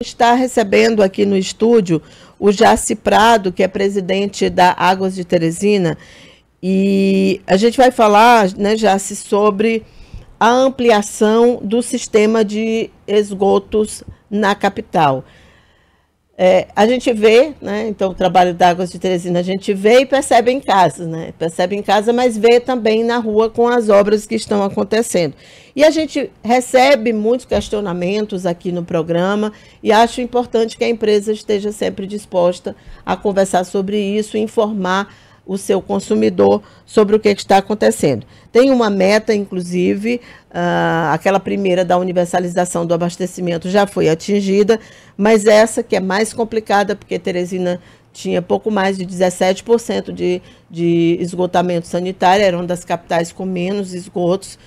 está recebendo aqui no estúdio o Jaci Prado, que é presidente da Águas de Teresina, e a gente vai falar, né, Jaci, sobre a ampliação do sistema de esgotos na capital. É, a gente vê, né? Então, o trabalho da Águas de Teresina a gente vê e percebe em casa, né? Percebe em casa, mas vê também na rua com as obras que estão acontecendo. E a gente recebe muitos questionamentos aqui no programa e acho importante que a empresa esteja sempre disposta a conversar sobre isso, informar o seu consumidor sobre o que, está acontecendo. Tem uma meta, inclusive, uh, aquela primeira da universalização do abastecimento já foi atingida, mas essa que é mais complicada, porque Teresina tinha pouco mais de 17% de, de esgotamento sanitário, era uma das capitais com menos esgotos,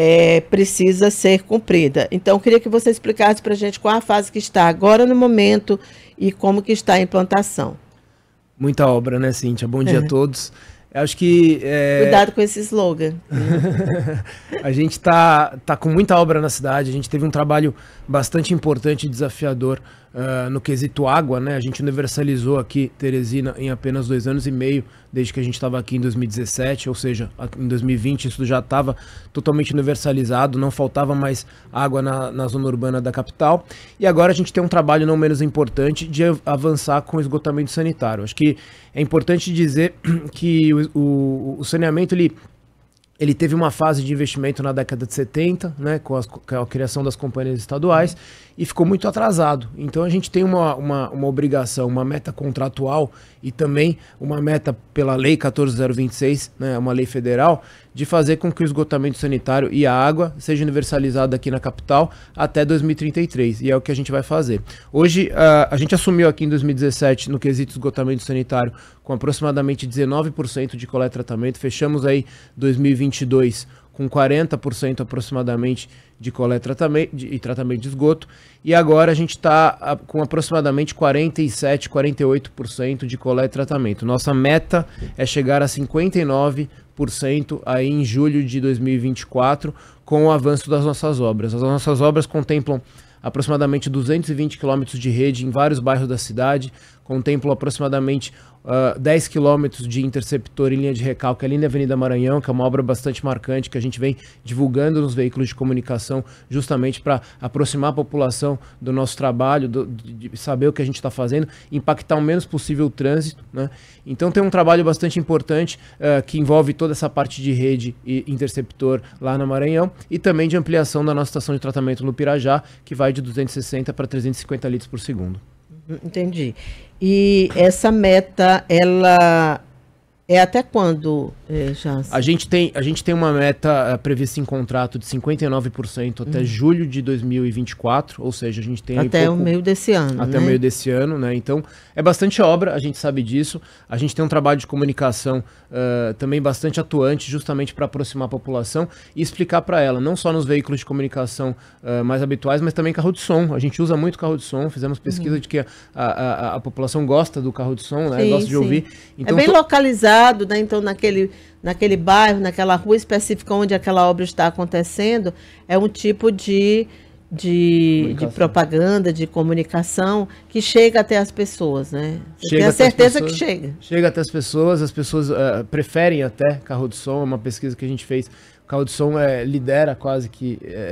é, precisa ser cumprida. Então, queria que você explicasse para a gente qual a fase que está agora no momento e como que está a implantação. Muita obra, né, Cíntia? Bom dia a é. todos. Acho que. É... Cuidado com esse slogan. a gente tá, tá com muita obra na cidade, a gente teve um trabalho bastante importante e desafiador uh, no quesito água, né? A gente universalizou aqui Teresina em apenas dois anos e meio, desde que a gente estava aqui em 2017, ou seja, em 2020 isso já estava totalmente universalizado, não faltava mais água na, na zona urbana da capital. E agora a gente tem um trabalho não menos importante de avançar com o esgotamento sanitário. Acho que é importante dizer que o, o, o saneamento ele ele teve uma fase de investimento na década de 70, né, com, as, com, a criação das companhias estaduais, e ficou muito atrasado. Então a gente tem uma, uma, uma obrigação, uma meta contratual e também uma meta pela Lei 14026, né, uma lei federal, de fazer com que o esgotamento sanitário e a água seja universalizado aqui na capital até 2033. E é o que a gente vai fazer. Hoje, a, ah, a gente assumiu aqui em 2017, no quesito esgotamento sanitário, com aproximadamente 19% de coleta e tratamento. Fechamos aí 2022 com 40% aproximadamente de coleta tratamento, e tratamento de esgoto, e agora a gente está com aproximadamente 47, 48% de coleta e tratamento. Nossa meta é chegar a 59% aí em julho de 2024, com o avanço das nossas obras. As nossas obras contemplam aproximadamente 220 quilômetros de rede em vários bairros da cidade, contemplam aproximadamente uh, ah, 10 quilômetros de interceptor em linha de recalque ali na Avenida Maranhão, que é uma obra bastante marcante que a gente vem divulgando nos veículos de comunicação, justamente para aproximar a população do nosso trabalho, do, de saber o que a gente está fazendo, impactar o menos possível o trânsito. Né? Então tem um trabalho bastante importante uh, que envolve toda essa parte de rede e interceptor lá na Maranhão e também de ampliação da nossa estação de tratamento no Pirajá, que vai de 260 para 350 litros por segundo. Entendi. E essa meta, ela é até quando, é, eh, Chance? A gente, tem, a gente tem uma meta eh, prevista em contrato de 59% até uhum. julho de 2024, ou seja, a gente tem. Até pouco, o meio desse ano. Até né? o meio desse ano, né? Então, é bastante obra, a gente sabe disso. A gente tem um trabalho de comunicação uh, também bastante atuante, justamente para aproximar a população e explicar para ela, não só nos veículos de comunicação uh, mais habituais, mas também carro de som. A gente usa muito carro de som, fizemos pesquisa uhum. de que a, a, a, a, população gosta do carro de som, né? Sim, gosta sim. de ouvir. É então, é bem tô... localizado cuidado, né? Então, naquele, naquele bairro, naquela rua específica onde aquela obra está acontecendo, é um tipo de, de, de propaganda, de comunicação que chega até as pessoas, né? tenho a certeza pessoas, que chega. Chega até as pessoas, as pessoas uh, preferem até carro de som, é uma pesquisa que a gente fez Caldson é, lidera quase que é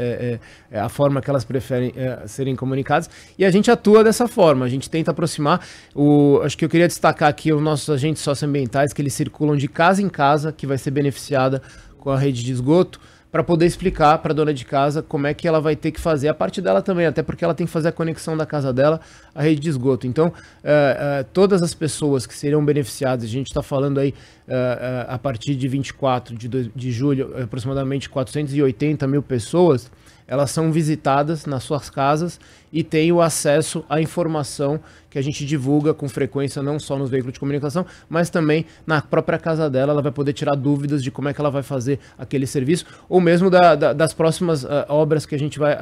é, é, é, a forma que elas preferem é, serem comunicadas. E a gente atua dessa forma, a gente tenta aproximar. O, acho que eu queria destacar aqui os nossos agentes socioambientais, que eles circulam de casa em casa, que vai ser beneficiada com a rede de esgoto, para poder explicar para a dona de casa como é que ela vai ter que fazer a parte dela também, até porque ela tem que fazer a conexão da casa dela à rede de esgoto. Então, uh, uh, todas as pessoas que seriam beneficiadas, a gente está falando aí uh, a partir de 24 de, de julho, aproximadamente 480 mil pessoas elas são visitadas nas suas casas e têm o acesso à informação que a gente divulga com frequência, não só nos veículos de comunicação, mas também na própria casa dela. Ela vai poder tirar dúvidas de como é que ela vai fazer aquele serviço, ou mesmo da, da, das próximas uh, obras que a gente vai uh,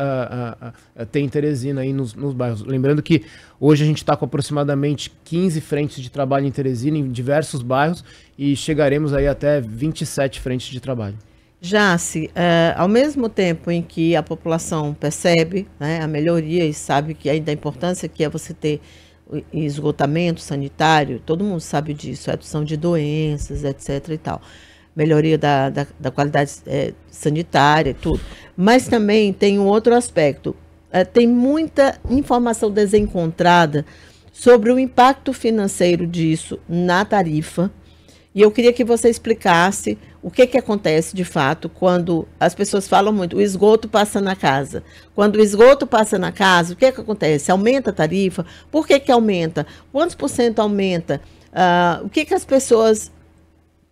uh, ter em Teresina aí nos, nos bairros. Lembrando que hoje a gente está com aproximadamente 15 frentes de trabalho em Teresina, em diversos bairros, e chegaremos aí até 27 frentes de trabalho. Já se, é, ao mesmo tempo em que a população percebe né, a melhoria e sabe que ainda a importância que é você ter esgotamento sanitário, todo mundo sabe disso, redução de doenças, etc. e tal, melhoria da, da, da qualidade é, sanitária, tudo. Mas também tem um outro aspecto, é, tem muita informação desencontrada sobre o impacto financeiro disso na tarifa. E eu queria que você explicasse o que, que acontece de fato quando as pessoas falam muito, o esgoto passa na casa. Quando o esgoto passa na casa, o que, que acontece? Aumenta a tarifa? Por que, que aumenta? Quantos por cento aumenta? Uh, o que, que as pessoas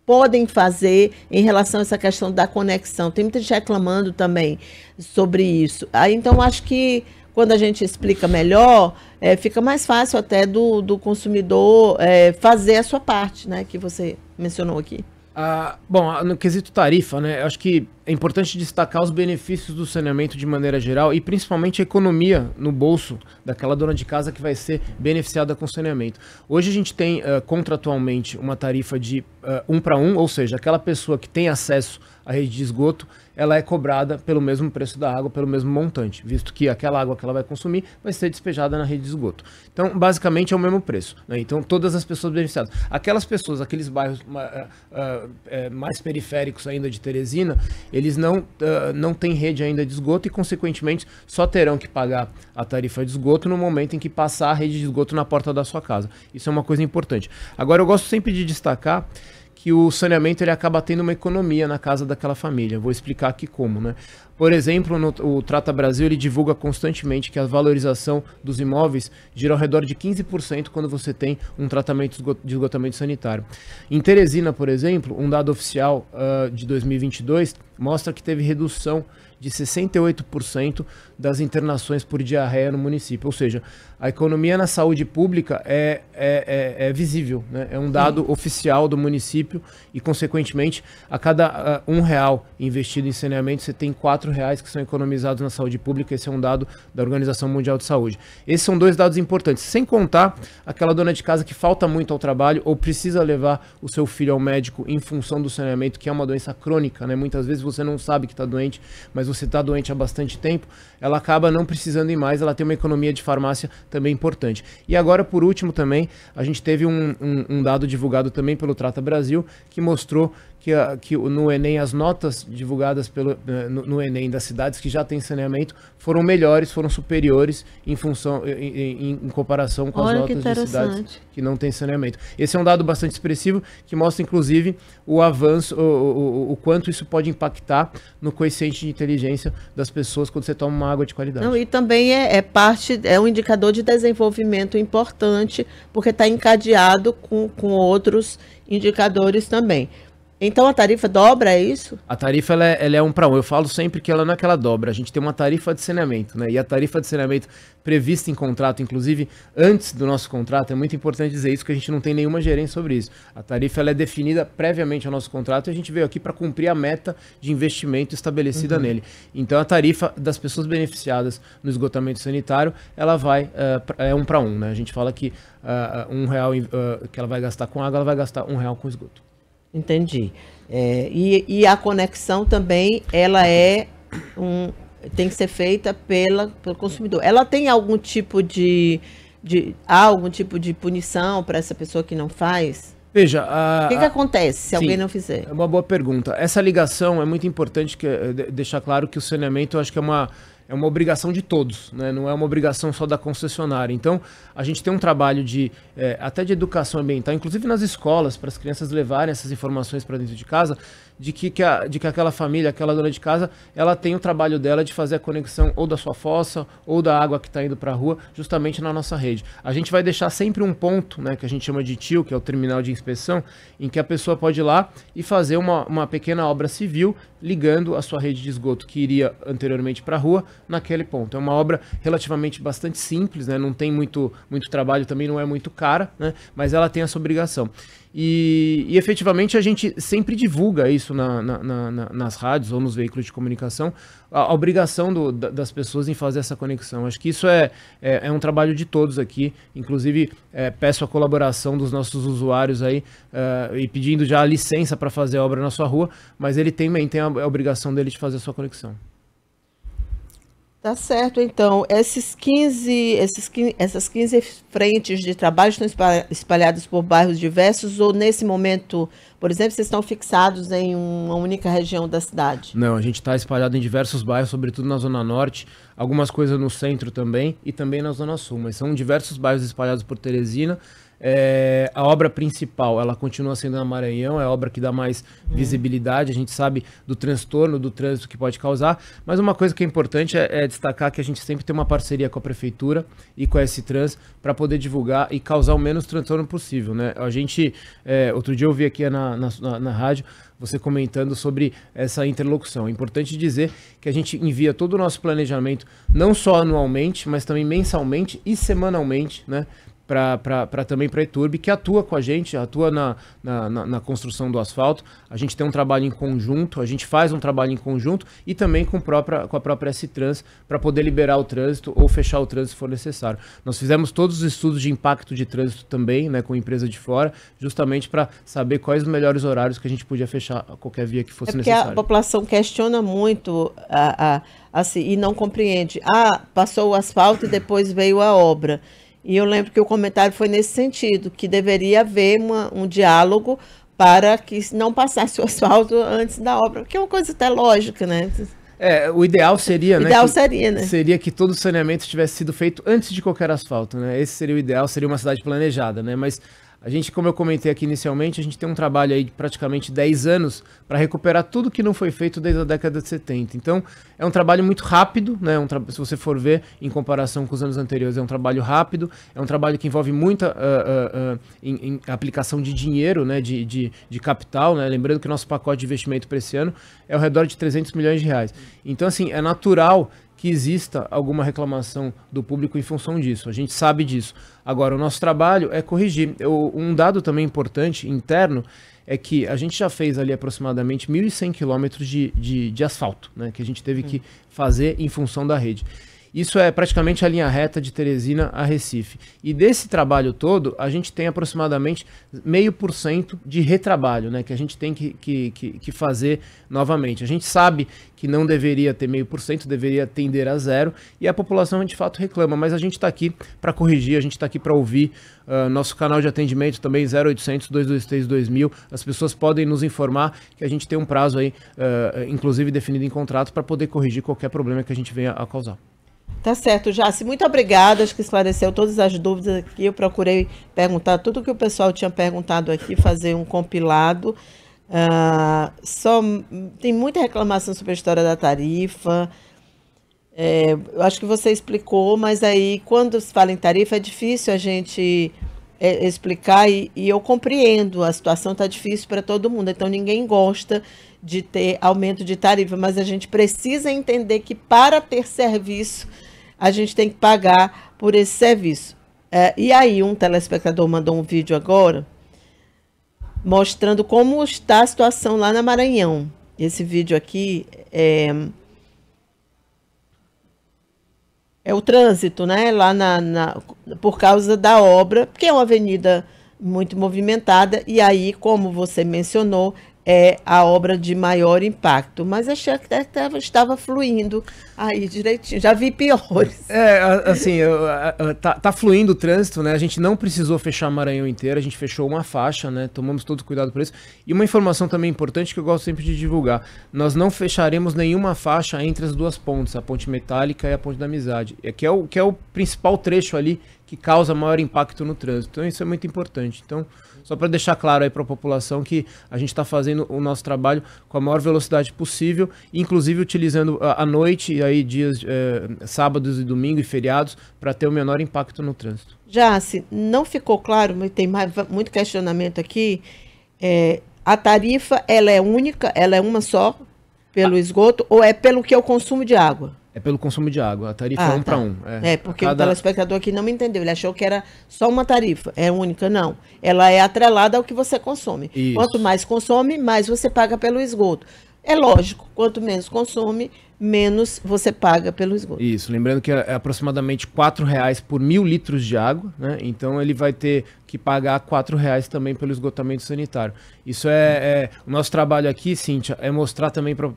podem fazer em relação a essa questão da conexão? Tem muita gente reclamando também sobre isso. Aí, ah, então, acho que quando a gente explica melhor, é, fica mais fácil até do, do consumidor é, fazer a sua parte, né? Que você mencionou aqui. Ah, bom, ah, no quesito tarifa, né? Acho que é importante destacar os benefícios do saneamento de maneira geral e principalmente a economia no bolso daquela dona de casa que vai ser beneficiada com o saneamento. Hoje a gente tem uh, contratualmente uma tarifa de uh, um para um, ou seja, aquela pessoa que tem acesso a rede de esgoto, ela é cobrada pelo mesmo preço da água, pelo mesmo montante, visto que aquela água que ela vai consumir vai ser despejada na rede de esgoto. Então, basicamente é o mesmo preço. Né? Então, todas as pessoas beneficiadas. Aquelas pessoas, aqueles bairros uh, uh, mais periféricos ainda de Teresina, eles não, uh, não têm rede ainda de esgoto e, consequentemente, só terão que pagar a tarifa de esgoto no momento em que passar a rede de esgoto na porta da sua casa. Isso é uma coisa importante. Agora, eu gosto sempre de destacar que o saneamento ele acaba tendo uma economia na casa daquela família. Vou explicar aqui como, né? Por exemplo, no, o Trata Brasil ele divulga constantemente que a valorização dos imóveis gira ao redor de 15% quando você tem um tratamento de esgotamento sanitário. Em Teresina, por exemplo, um dado oficial uh, de 2022 mostra que teve redução de 68% das internações por diarreia no município. Ou seja, a economia na saúde pública é, é, é, é visível, né? é um dado Sim. oficial do município e, consequentemente, a cada uh, um real investido em saneamento, você tem quatro reais que são economizados na saúde pública. Esse é um dado da Organização Mundial de Saúde. Esses são dois dados importantes, sem contar aquela dona de casa que falta muito ao trabalho ou precisa levar o seu filho ao médico em função do saneamento, que é uma doença crônica. Né? Muitas vezes você não sabe que está doente, mas você está doente há bastante tempo. Ela ela acaba não precisando ir mais, ela tem uma economia de farmácia também importante. E agora, por último também, a gente teve um, um, um dado divulgado também pelo Trata Brasil, que mostrou que, a, que no Enem as notas divulgadas pelo, eh, no, no, Enem das cidades que já têm saneamento foram melhores, foram superiores em função eh, em, em, em comparação com Olha as notas de cidades que não têm saneamento. Esse é um dado bastante expressivo que mostra, inclusive, o avanço, o, o, o quanto isso pode impactar no coeficiente de inteligência das pessoas quando você toma uma água de qualidade. Não, e também é, é parte, é um indicador de desenvolvimento importante, porque está encadeado com, com outros indicadores também. Então a tarifa dobra, é isso? A tarifa ela é, ela é um para um. Eu falo sempre que ela não é aquela dobra. A gente tem uma tarifa de saneamento, né? E a tarifa de saneamento prevista em contrato, inclusive antes do nosso contrato, é muito importante dizer isso, que a gente não tem nenhuma gerência sobre isso. A tarifa ela é definida previamente ao nosso contrato e a gente veio aqui para cumprir a meta de investimento estabelecida uhum. nele. Então a tarifa das pessoas beneficiadas no esgotamento sanitário, ela vai, uh, é um para um, né? A gente fala que uh, um real uh, que ela vai gastar com água, ela vai gastar um real com esgoto. Entendi. É, e, e, a conexão também, ela é um, tem que ser feita pela, pelo consumidor. Ela tem algum tipo de, de há algum tipo de punição para essa pessoa que não faz? Veja, a, o que, que acontece se sim, alguém não fizer? É uma boa pergunta. Essa ligação é muito importante que, eh, deixar claro que o saneamento, eu acho que é uma é uma obrigação de todos, né? não é uma obrigação só da concessionária. Então, a gente tem um trabalho de é, até de educação ambiental, inclusive nas escolas, para as crianças levarem essas informações para dentro de casa, de que, que a, de que aquela família, aquela dona de casa, ela tem o trabalho dela de fazer a conexão ou da sua fossa ou da água que está indo para a rua, justamente na nossa rede. A gente vai deixar sempre um ponto, né, que a gente chama de tio, que é o terminal de inspeção, em que a pessoa pode ir lá e fazer uma, uma pequena obra civil ligando a sua rede de esgoto que iria anteriormente para a rua naquele ponto. É uma obra relativamente bastante simples, né, não tem muito, muito trabalho, também não é muito cara, né, mas ela tem essa obrigação. E, e, efetivamente a gente sempre divulga isso na, na, na, nas rádios ou nos veículos de comunicação, a, a obrigação do, da, das pessoas em fazer essa conexão. Acho que isso é, é, é um trabalho de todos aqui, inclusive é, peço a colaboração dos nossos usuários aí uh, e pedindo já a licença para fazer a obra na sua rua, mas ele também tem a, é a obrigação dele de fazer a sua conexão. Tá certo, então. Esses 15, esses 15, essas 15 frentes de trabalho estão espalhadas por bairros diversos ou nesse momento, por exemplo, vocês estão fixados em uma única região da cidade? Não, a gente está espalhado em diversos bairros, sobretudo na Zona Norte, algumas coisas no centro também e também na Zona Sul, mas são diversos bairros espalhados por Teresina é, a obra principal, ela continua sendo na Maranhão, é a obra que dá mais uhum. visibilidade, a gente sabe do transtorno do trânsito que pode causar, mas uma coisa que é importante é, é destacar que a gente sempre tem uma parceria com a prefeitura e com a S-Trans para poder divulgar e causar o menos transtorno possível, né? A gente, é, outro dia eu vi aqui na, na, na, na rádio, você comentando sobre essa interlocução. É importante dizer que a gente envia todo o nosso planejamento, não só anualmente, mas também mensalmente e semanalmente, né? para também para a Eturb, que atua com a gente, atua na, na, na, construção do asfalto. A gente tem um trabalho em conjunto, a gente faz um trabalho em conjunto e também com, própria, com a própria S-Trans para poder liberar o trânsito ou fechar o trânsito se for necessário. Nós fizemos todos os estudos de impacto de trânsito também, né, com empresa de fora, justamente para saber quais os melhores horários que a gente podia fechar qualquer via que fosse é porque necessário. A população questiona muito a, a, assim, e não compreende. Ah, passou o asfalto e depois veio a obra. E eu lembro que o comentário foi nesse sentido, que deveria haver uma, um diálogo para que não passasse o asfalto antes da obra, que é uma coisa até lógica, né? É, o ideal seria, né? Ideal que, seria, né? Seria que todo o saneamento tivesse sido feito antes de qualquer asfalto, né? Esse seria o ideal, seria uma cidade planejada, né? Mas a gente, como eu comentei aqui inicialmente, a gente tem um trabalho aí de praticamente 10 anos para recuperar tudo que não foi feito desde a década de 70. Então, é um trabalho muito rápido, né? É um se você for ver em comparação com os anos anteriores, é um trabalho rápido, é um trabalho que envolve muita uh, uh, uh, aplicação de dinheiro, né? De, de, de capital, né? Lembrando que nosso pacote de investimento para esse ano é ao redor de 300 milhões de reais. Então, assim, é natural que exista alguma reclamação do público em função disso. A gente sabe disso. Agora, o nosso trabalho é corrigir. Eu, um dado também importante, interno, é que a gente já fez ali aproximadamente 1.100 quilômetros de, de, de, asfalto, né, que a gente teve que hum. fazer em função da rede. Isso é praticamente a linha reta de Teresina a Recife. E desse trabalho todo, a gente tem aproximadamente meio por cento de retrabalho, né? Que a gente tem que, que, que, que fazer novamente. A gente sabe que não deveria ter meio por cento, deveria tender a zero, e a população de fato reclama, mas a gente está aqui para corrigir, a gente está aqui para ouvir. Uh, nosso canal de atendimento também 0800 223 2000. As pessoas podem nos informar que a gente tem um prazo aí, uh, inclusive definido em contrato, para poder corrigir qualquer problema que a gente venha a causar. Tá certo, Jace. Muito obrigada. Acho que esclareceu todas as dúvidas aqui. Eu procurei perguntar tudo o que o pessoal tinha perguntado aqui, fazer um compilado. Uh, só tem muita reclamação sobre a história da tarifa. É, eu acho que você explicou, mas aí quando se fala em tarifa é difícil a gente é, explicar e, e, eu compreendo. A situação está difícil para todo mundo, então ninguém gosta de ter aumento de tarifa, mas a gente precisa entender que para ter serviço a gente tem que pagar por esse serviço. É, e aí, um telespectador mandou um vídeo agora mostrando como está a situação lá na Maranhão. Esse vídeo aqui é, é o trânsito, né? Lá na, na, por causa da obra, porque é uma avenida muito movimentada, e aí, como você mencionou, é a obra de maior impacto. Mas achei que estava fluindo Aí, direitinho. Já vi piores. É, assim, eu, tá, tá, fluindo o trânsito, né? A gente não precisou fechar Maranhão inteiro, a gente fechou uma faixa, né? Tomamos todo cuidado por isso. E uma informação também importante que eu gosto sempre de divulgar: nós não fecharemos nenhuma faixa entre as duas pontes, a ponte metálica e a ponte da amizade. É que é o, que é o principal trecho ali que causa maior impacto no trânsito. Então, isso é muito importante. Então, só para deixar claro aí para a população que a gente está fazendo o nosso trabalho com a maior velocidade possível, inclusive utilizando a, a noite aí dias, é, sábados e domingo e feriados, para ter o menor impacto no trânsito. Já, se não ficou claro, tem mais, muito questionamento aqui, é, a tarifa, ela é única, ela é uma só, pelo ah. esgoto, ou é pelo que o consumo de água? É pelo consumo de água, a tarifa ah, é um tá. para um. É, é porque cada... o telespectador aqui não me entendeu, ele achou que era só uma tarifa, é única, não. Ela é atrelada ao que você consome. Isso. Quanto mais consome, mais você paga pelo esgoto. É lógico, Quanto menos consome, menos você paga pelo esgoto. Isso, lembrando que é, é aproximadamente R$ reais por mil litros de água, né? Então ele vai ter que pagar R$ reais também pelo esgotamento sanitário. Isso é, é o nosso trabalho aqui, Cíntia, é mostrar também para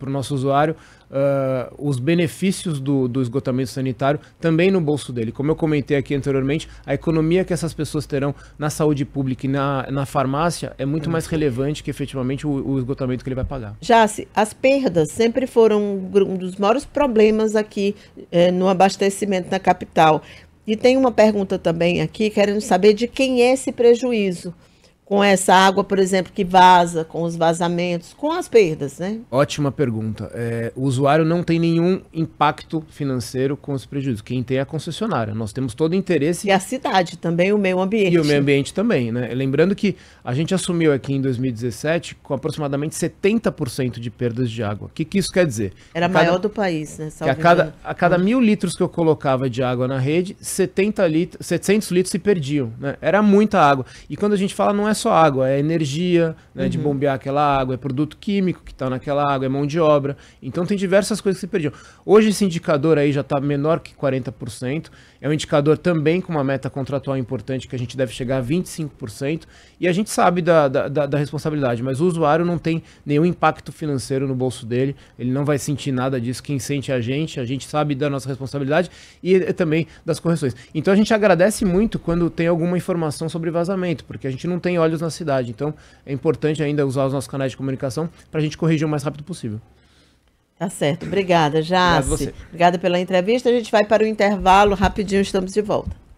o nosso usuário uh, os benefícios do, do esgotamento sanitário também no bolso dele. Como eu comentei aqui anteriormente, a economia que essas pessoas terão na saúde pública e na, na farmácia é muito hum. mais relevante que efetivamente o, o esgotamento que ele vai pagar. Já se as perdas sempre foram um dos maiores problemas aqui é, no abastecimento na capital. E tem uma pergunta também aqui, querendo saber de quem é esse prejuízo com essa água, por exemplo, que vaza, com os vazamentos, com as perdas, né? Ótima pergunta. É, o usuário não tem nenhum impacto financeiro com os prejuízos. Quem tem é a concessionária. Nós temos todo o interesse. E a cidade também, o meio ambiente. E o meio ambiente também, né? Lembrando que a gente assumiu aqui em 2017 com aproximadamente 70% de perdas de água. O que, que isso quer dizer? Era a maior cada... do país, né? a cada, a cada mil litros que eu colocava de água na rede, 70 lit... 700 litros se perdiam, né? Era muita água. E quando a gente fala, não é só água, é energia né, uhum. de bombear aquela água, é produto químico que está naquela água, é mão de obra. Então tem diversas coisas que se perdiam. Hoje esse indicador aí já está menor que 40% é um indicador também com uma meta contratual importante que a gente deve chegar a 25%. E a gente sabe da, da, da, responsabilidade, mas o usuário não tem nenhum impacto financeiro no bolso dele, ele não vai sentir nada disso. Quem sente é a gente, a gente sabe da nossa responsabilidade e também das correções. Então a gente agradece muito quando tem alguma informação sobre vazamento, porque a gente não tem olhos na cidade. Então é importante ainda usar os nossos canais de comunicação para a gente corrigir o mais rápido possível. Tá certo. Obrigada, Jace. Obrigada pela entrevista. A gente vai para o intervalo. Rapidinho, estamos de volta.